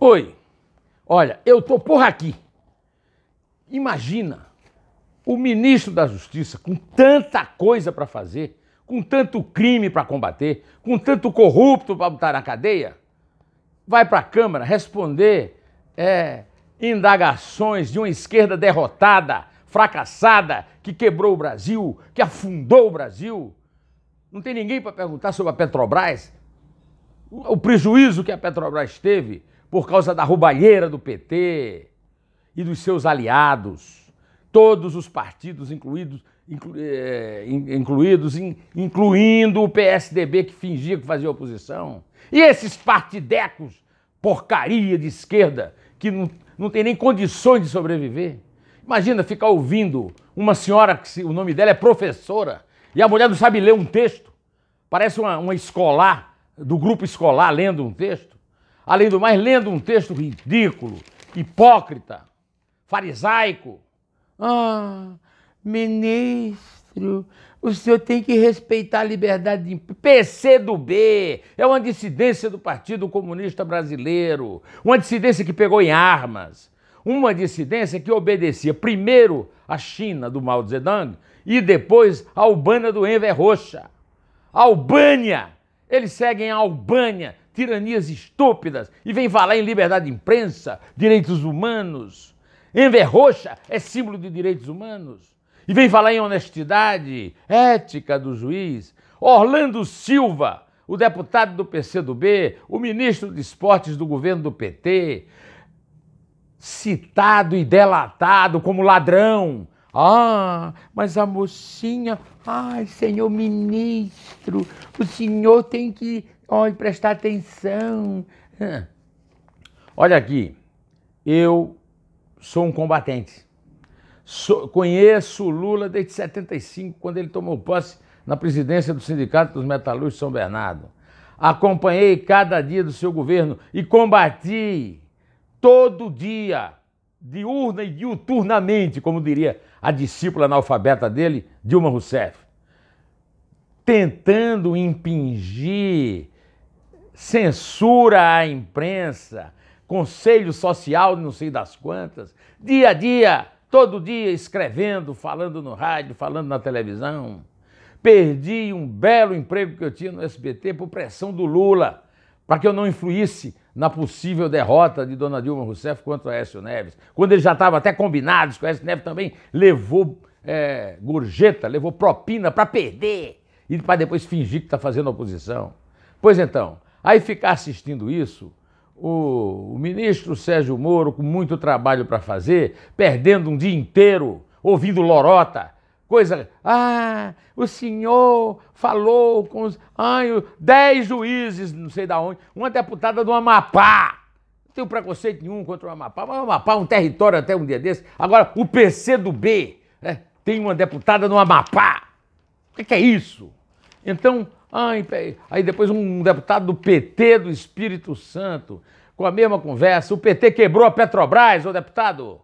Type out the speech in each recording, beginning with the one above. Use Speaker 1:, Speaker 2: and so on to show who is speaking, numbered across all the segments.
Speaker 1: Oi, olha, eu tô por aqui. Imagina o ministro da Justiça com tanta coisa para fazer, com tanto crime para combater, com tanto corrupto para botar na cadeia, vai para a Câmara responder é, indagações de uma esquerda derrotada, fracassada, que quebrou o Brasil, que afundou o Brasil. Não tem ninguém para perguntar sobre a Petrobras, o prejuízo que a Petrobras teve por causa da roubalheira do PT e dos seus aliados. Todos os partidos incluídos, inclu, é, incluídos in, incluindo o PSDB que fingia que fazia oposição. E esses partidecos, porcaria de esquerda, que não, não tem nem condições de sobreviver. Imagina ficar ouvindo uma senhora que se, o nome dela é professora e a mulher não sabe ler um texto. Parece uma, uma escolar, do grupo escolar, lendo um texto. Além do mais, lendo um texto ridículo, hipócrita, farisaico. Ah, ministro, o senhor tem que respeitar a liberdade de PC do B é uma dissidência do Partido Comunista Brasileiro, uma dissidência que pegou em armas, uma dissidência que obedecia primeiro à China do Mao Zedong e depois à Albânia do Enver Rocha. Albânia, eles seguem a Albânia, tiranias estúpidas e vem falar em liberdade de imprensa, direitos humanos. Enver Rocha é símbolo de direitos humanos e vem falar em honestidade, ética do juiz. Orlando Silva, o deputado do PCdoB, o ministro de esportes do governo do PT, citado e delatado como ladrão. Ah, mas a mocinha, ai, senhor ministro, o senhor tem que Olhe, prestar atenção. Olha aqui, eu sou um combatente. Sou, conheço Lula desde 75, quando ele tomou posse na presidência do Sindicato dos Metalúrgicos de São Bernardo. Acompanhei cada dia do seu governo e combati todo dia, diurna e diuturnamente, como diria a discípula analfabeta dele, Dilma Rousseff, tentando impingir censura à imprensa, conselho social, não sei das quantas, dia a dia, todo dia escrevendo, falando no rádio, falando na televisão. Perdi um belo emprego que eu tinha no SBT por pressão do Lula, para que eu não influísse na possível derrota de Dona Dilma Rousseff contra Aécio Neves. Quando ele já estava até combinados com Aécio Neves também, levou é, gorjeta, levou propina para perder e para depois fingir que está fazendo oposição. Pois então, Aí ficar assistindo isso, o, o ministro Sérgio Moro, com muito trabalho para fazer, perdendo um dia inteiro ouvindo lorota, coisa. Ah, o senhor falou com os. Ai, dez juízes, não sei da onde, uma deputada do Amapá. Não tenho preconceito nenhum contra o Amapá, mas o Amapá é um território até um dia desse. Agora, o PC do B né, tem uma deputada do Amapá. O que é, é isso? Então, Ai, ah, aí depois um deputado do PT do Espírito Santo, com a mesma conversa, o PT quebrou a Petrobras, ô deputado.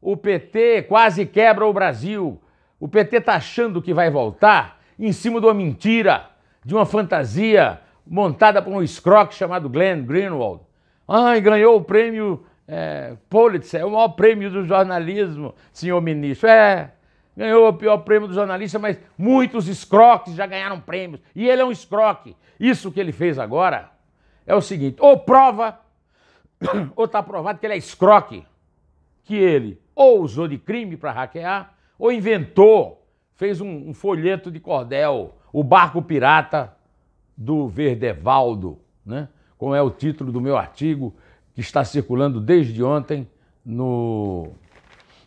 Speaker 1: O PT quase quebra o Brasil. O PT tá achando que vai voltar em cima de uma mentira, de uma fantasia montada por um escroque chamado Glenn Greenwald. Ai, ganhou o prêmio é, Pulitzer, é o maior prêmio do jornalismo, senhor ministro. É, ganhou o pior prêmio do jornalista, mas muitos escroques já ganharam prêmios. E ele é um escroque. Isso que ele fez agora é o seguinte: ou prova, ou está provado que ele é escroque, que ele ou usou de crime para hackear, ou inventou, fez um, um folheto de cordel, o barco pirata do Verdevaldo, né? como é o título do meu artigo, que está circulando desde ontem no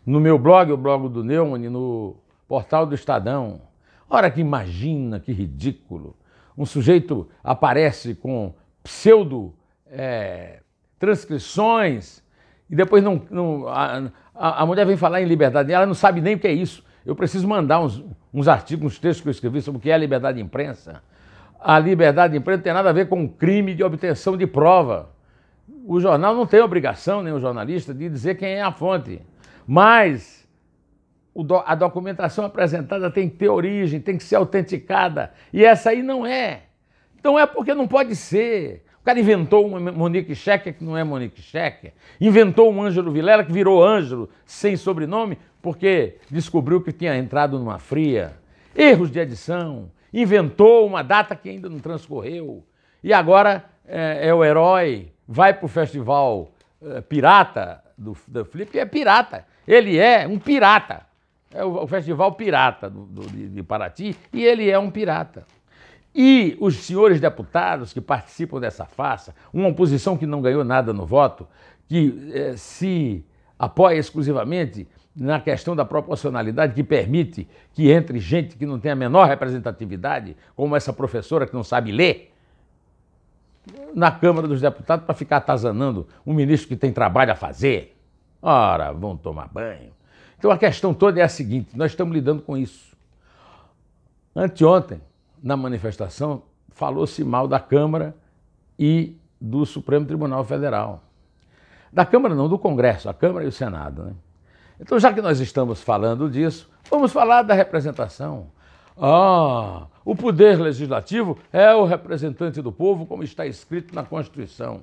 Speaker 1: no meu blog, o blog do Neumann, no portal do Estadão. Ora que imagina, que ridículo. Um sujeito aparece com pseudo é, transcrições e depois não, não a, a, mulher vem falar em liberdade, ela não sabe nem o que é isso. Eu preciso mandar uns, uns artigos, uns textos que eu escrevi sobre o que é a liberdade de imprensa. A liberdade de imprensa tem nada a ver com o crime de obtenção de prova. O jornal não tem obrigação, nem o jornalista, de dizer quem é a fonte. Mas a documentação apresentada tem que ter origem, tem que ser autenticada. E essa aí não é. Então é porque não pode ser. O cara inventou uma Monique Schecker que não é Monique Schecker. Inventou um Ângelo Vilela que virou Ângelo sem sobrenome porque descobriu que tinha entrado numa fria. Erros de edição. Inventou uma data que ainda não transcorreu. E agora é, é o herói, vai para o festival é, pirata do, do Flip, é pirata. Ele é um pirata. É o, Festival Pirata do, do, de, de Paraty e ele é um pirata. E os senhores deputados que participam dessa farsa, uma oposição que não ganhou nada no voto, que eh, se apoia exclusivamente na questão da proporcionalidade que permite que entre gente que não tem a menor representatividade, como essa professora que não sabe ler, na Câmara dos Deputados para ficar atazanando um ministro que tem trabalho a fazer. Ora, vão tomar banho. Então a questão toda é a seguinte: nós estamos lidando com isso. Anteontem, na manifestação, falou-se mal da Câmara e do Supremo Tribunal Federal. Da Câmara não, do Congresso, a Câmara e o Senado. Né? Então, já que nós estamos falando disso, vamos falar da representação. Ah, o poder legislativo é o representante do povo, como está escrito na Constituição.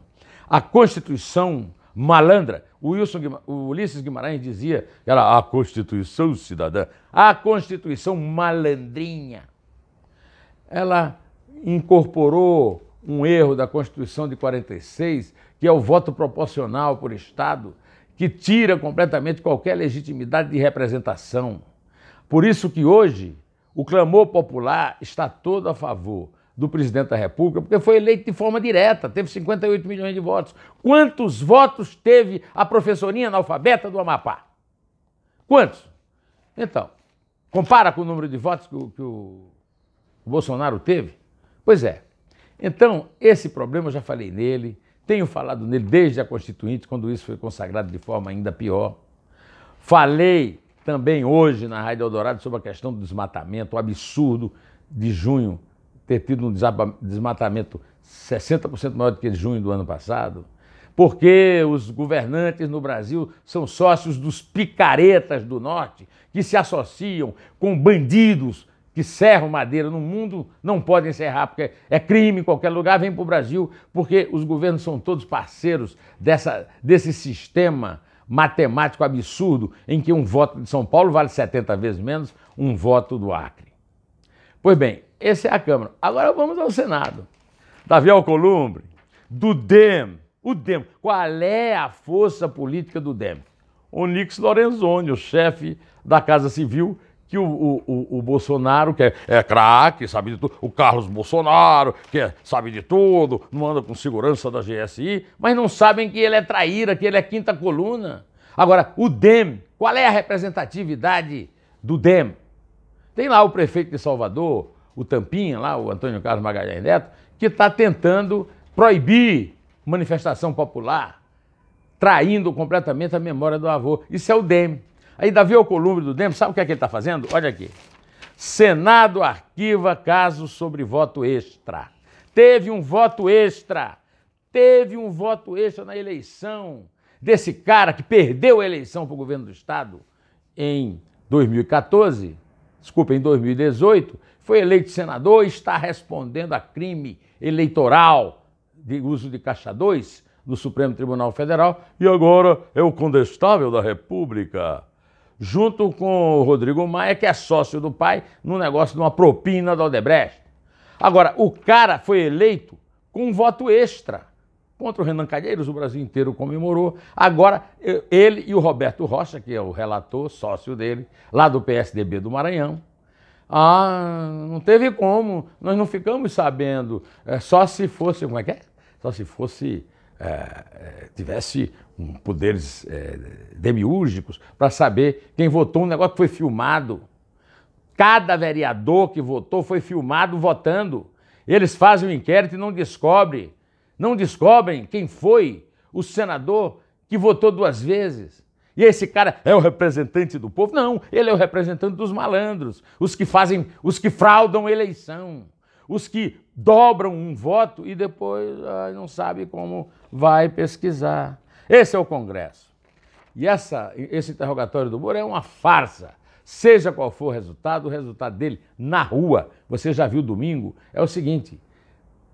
Speaker 1: A Constituição malandra. O Wilson Guima, o Ulisses Guimarães dizia, era a Constituição cidadã, a Constituição malandrinha. Ela incorporou um erro da Constituição de 46, que é o voto proporcional por Estado, que tira completamente qualquer legitimidade de representação. Por isso que hoje o clamor popular está todo a favor do presidente da República, porque foi eleito de forma direta, teve 58 milhões de votos. Quantos votos teve a professorinha analfabeta do Amapá? Quantos? Então, compara com o número de votos que o, que o Bolsonaro teve? Pois é. Então, esse problema eu já falei nele, tenho falado nele desde a Constituinte, quando isso foi consagrado de forma ainda pior. Falei também hoje na Rádio Eldorado sobre a questão do desmatamento, o absurdo de junho ter tido um desmatamento 60% maior do que junho do ano passado? Porque os governantes no Brasil são sócios dos picaretas do norte, que se associam com bandidos que serram madeira no mundo, não podem serrar, porque é crime em qualquer lugar, vem para o Brasil, porque os governos são todos parceiros dessa, desse sistema matemático absurdo em que um voto de São Paulo vale 70 vezes menos um voto do Acre. Pois bem, essa é a Câmara. Agora vamos ao Senado. Davi Alcolumbre, do DEM. O DEM. Qual é a força política do DEM? Nix Lorenzoni, o chefe da Casa Civil, que o, o, o, o Bolsonaro, que é, é craque, sabe de tudo, o Carlos Bolsonaro, que é, sabe de tudo, não anda com segurança da GSI, mas não sabem que ele é traíra, que ele é quinta coluna. Agora, o DEM, qual é a representatividade do DEM? Tem lá o prefeito de Salvador, o Tampinha, lá, o Antônio Carlos Magalhães Neto, que está tentando proibir manifestação popular, traindo completamente a memória do avô. Isso é o DEM. Aí Davi Alcolumbre do DEM, sabe o que é que ele está fazendo? Olha aqui. Senado arquiva caso sobre voto extra. Teve um voto extra. Teve um voto extra na eleição desse cara que perdeu a eleição para o governo do Estado em 2014, desculpa, em 2018, foi eleito senador e está respondendo a crime eleitoral de uso de caixa 2 no Supremo Tribunal Federal e agora é o condestável da República. Junto com o Rodrigo Maia, que é sócio do pai, no negócio de uma propina da Odebrecht. Agora, o cara foi eleito com um voto extra contra o Renan Calheiros, o Brasil inteiro comemorou. Agora, ele e o Roberto Rocha, que é o relator, sócio dele, lá do PSDB do Maranhão, ah, não teve como, nós não ficamos sabendo. É, só se fosse, como é que é? Só se fosse, é, é tivesse um, poderes é, demiúrgicos para saber quem votou, um negócio que foi filmado. Cada vereador que votou foi filmado votando. Eles fazem o um inquérito e não descobrem. Não descobrem quem foi o senador que votou duas vezes. E esse cara é o representante do povo? Não, ele é o representante dos malandros, os que fazem, os que fraudam eleição, os que dobram um voto e depois ah, não sabe como vai pesquisar. Esse é o Congresso. E essa, esse interrogatório do Moro é uma farsa. Seja qual for o resultado, o resultado dele na rua, você já viu domingo, é o seguinte: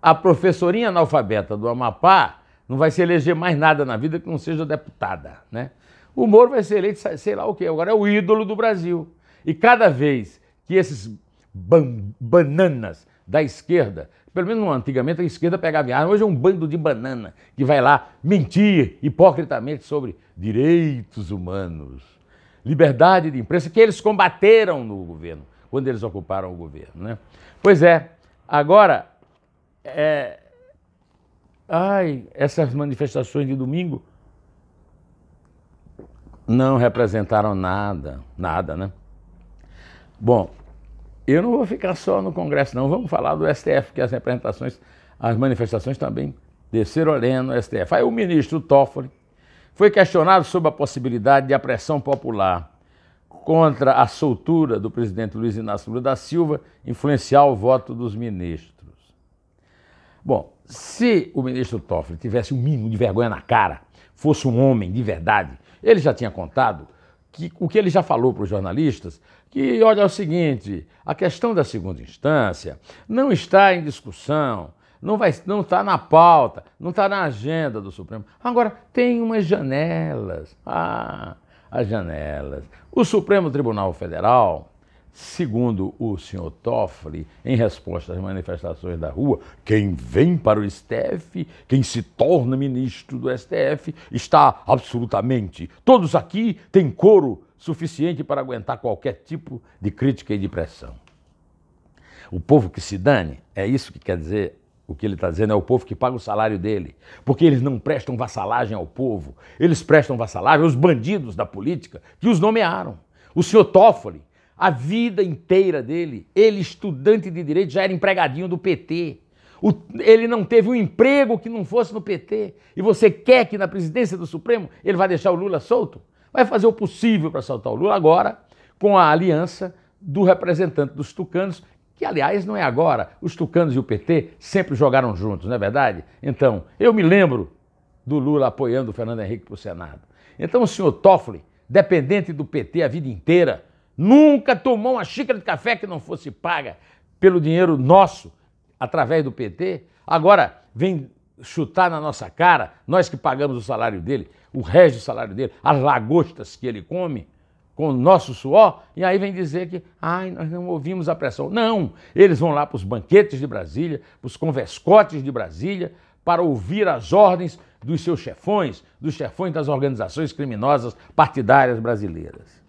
Speaker 1: a professorinha analfabeta do Amapá não vai se eleger mais nada na vida que não seja deputada, né? o Moro vai ser eleito, sei lá o quê. Agora é o ídolo do Brasil. E cada vez que esses ban bananas da esquerda, pelo menos antigamente a esquerda pegava em arma, hoje é um bando de banana que vai lá mentir hipocritamente sobre direitos humanos, liberdade de imprensa, que eles combateram no governo, quando eles ocuparam o governo. Né? Pois é, agora, é... Ai, essas manifestações de domingo não representaram nada, nada, né? Bom, eu não vou ficar só no Congresso, não. Vamos falar do STF, que as representações, as manifestações também desceram lendo no STF. Aí o ministro Toffoli foi questionado sobre a possibilidade de a pressão popular contra a soltura do presidente Luiz Inácio Lula da Silva influenciar o voto dos ministros. Bom, se o ministro Toffoli tivesse o um mínimo de vergonha na cara, fosse um homem de verdade, ele já tinha contado que, o que ele já falou para os jornalistas, que, olha, é o seguinte, a questão da segunda instância não está em discussão, não vai, não está na pauta, não está na agenda do Supremo. Agora, tem umas janelas. Ah, as janelas. O Supremo Tribunal Federal Segundo o senhor Toffoli, em resposta às manifestações da rua, quem vem para o STF, quem se torna ministro do STF, está absolutamente. Todos aqui têm coro suficiente para aguentar qualquer tipo de crítica e de pressão. O povo que se dane, é isso que quer dizer o que ele está dizendo é o povo que paga o salário dele, porque eles não prestam vassalagem ao povo, eles prestam vassalagem aos bandidos da política que os nomearam. O senhor Toffoli a vida inteira dele. Ele, estudante de direito, já era empregadinho do PT. O, ele não teve um emprego que não fosse no PT. E você quer que na presidência do Supremo ele vá deixar o Lula solto? Vai fazer o possível para soltar o Lula agora com a aliança do representante dos tucanos, que aliás não é agora. Os tucanos e o PT sempre jogaram juntos, não é verdade? Então, eu me lembro do Lula apoiando o Fernando Henrique para o Senado. Então, o senhor Toffoli, dependente do PT a vida inteira, Nunca tomou uma xícara de café que não fosse paga pelo dinheiro nosso, através do PT. Agora vem chutar na nossa cara, nós que pagamos o salário dele, o resto do salário dele, as lagostas que ele come com o nosso suor, e aí vem dizer que, ai, nós não ouvimos a pressão. Não, eles vão lá para os banquetes de Brasília, para os converscotes de Brasília, para ouvir as ordens dos seus chefões, dos chefões das organizações criminosas partidárias brasileiras.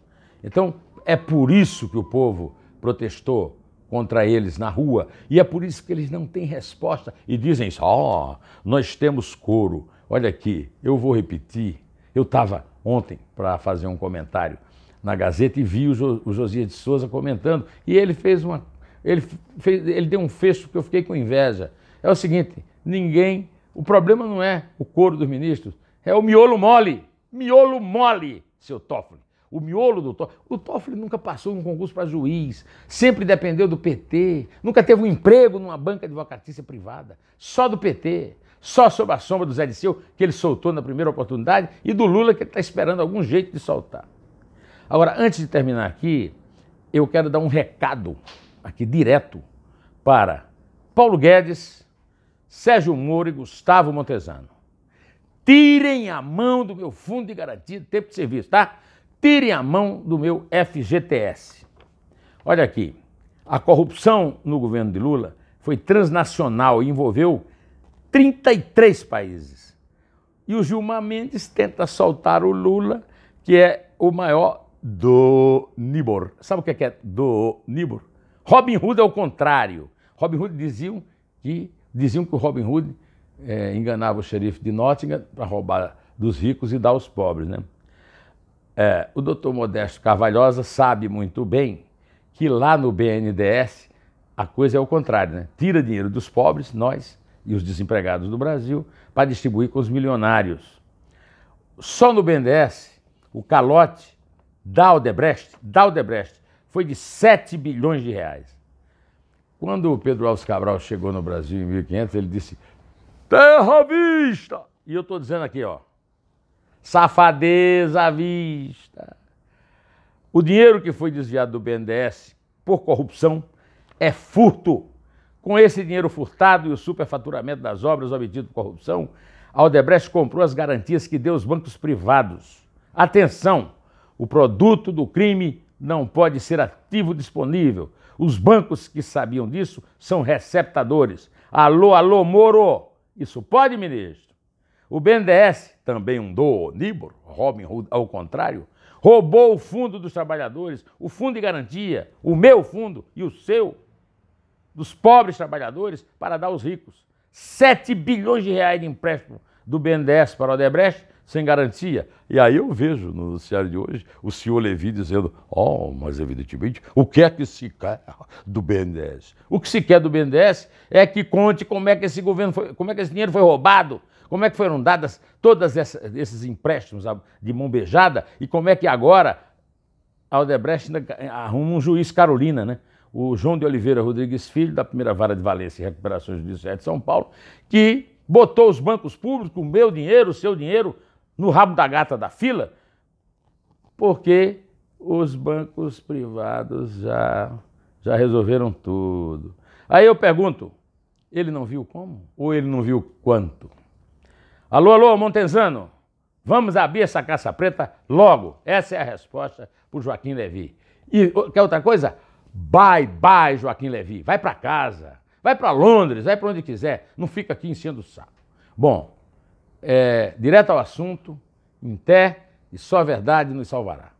Speaker 1: Então, é por isso que o povo protestou contra eles na rua e é por isso que eles não têm resposta e dizem só oh, nós temos couro. Olha aqui, eu vou repetir. Eu estava ontem para fazer um comentário na Gazeta e vi o, jo o Josias de Souza comentando e ele fez uma ele, fez, ele deu um fecho que eu fiquei com inveja. É o seguinte, ninguém, o problema não é o couro dos ministros, é o miolo mole, miolo mole, seu Toffoli o miolo do Toffoli. O Toffoli nunca passou um concurso para juiz, sempre dependeu do PT, nunca teve um emprego numa banca advocatícia privada, só do PT, só sob a sombra do Zé Disseu, que ele soltou na primeira oportunidade, e do Lula, que ele está esperando algum jeito de soltar. Agora, antes de terminar aqui, eu quero dar um recado aqui direto para Paulo Guedes, Sérgio Moro e Gustavo Montesano. Tirem a mão do meu fundo de garantia de tempo de serviço, tá? tirem a mão do meu FGTS. Olha aqui, a corrupção no governo de Lula foi transnacional e envolveu 33 países. E o Gilmar Mendes tenta soltar o Lula, que é o maior do Nibor. Sabe o é que é do Nibor? Robin Hood é o contrário. Robin Hood diziam que diziam que o Robin Hood é, enganava o xerife de Nottingham para roubar dos ricos e dar aos pobres, né? é, o doutor Modesto Carvalhosa sabe muito bem que lá no BNDES a coisa é o contrário, né? Tira dinheiro dos pobres, nós e os desempregados do Brasil, para distribuir com os milionários. Só no BNDES, o calote da Aldebrecht, da foi de 7 bilhões de reais. Quando o Pedro Alves Cabral chegou no Brasil em 1500, ele disse: Terra vista! E eu estou dizendo aqui, ó. Safadeza à vista. O dinheiro que foi desviado do BNDES por corrupção é furto. Com esse dinheiro furtado e o superfaturamento das obras obtido por corrupção, a Odebrecht comprou as garantias que deu aos bancos privados. Atenção! O produto do crime não pode ser ativo disponível. Os bancos que sabiam disso são receptadores. Alô, alô, Moro! Isso pode, ministro? O BNDES também um do Nibor, Robin Hood ao contrário, roubou o fundo dos trabalhadores, o fundo de garantia, o meu fundo e o seu, dos pobres trabalhadores, para dar aos ricos. 7 bilhões de reais de empréstimo do BNDES para o Odebrecht sem garantia. E aí eu vejo no noticiário de hoje o senhor Levi dizendo: Oh, mas evidentemente, o que é que se quer do BNDES? O que se quer do BNDES é que conte como é que esse governo foi, como é que esse dinheiro foi roubado como é que foram dadas todos esses empréstimos de mão beijada e como é que agora a Aldebrecht arruma um juiz Carolina, né? O João de Oliveira Rodrigues Filho, da primeira vara de Valência e Recuperação Judiciária de São Paulo, que botou os bancos públicos, o meu dinheiro, o seu dinheiro, no rabo da gata da fila, porque os bancos privados já, já resolveram tudo. Aí eu pergunto, ele não viu como? Ou ele não viu quanto? Alô, alô, Montezano, vamos abrir essa caça preta logo. Essa é a resposta para o Joaquim Levi. E quer outra coisa? Bye, bye, Joaquim Levi. Vai para casa, vai para Londres, vai para onde quiser. Não fica aqui enchendo o saco. Bom, é, direto ao assunto, em pé, e só a verdade nos salvará.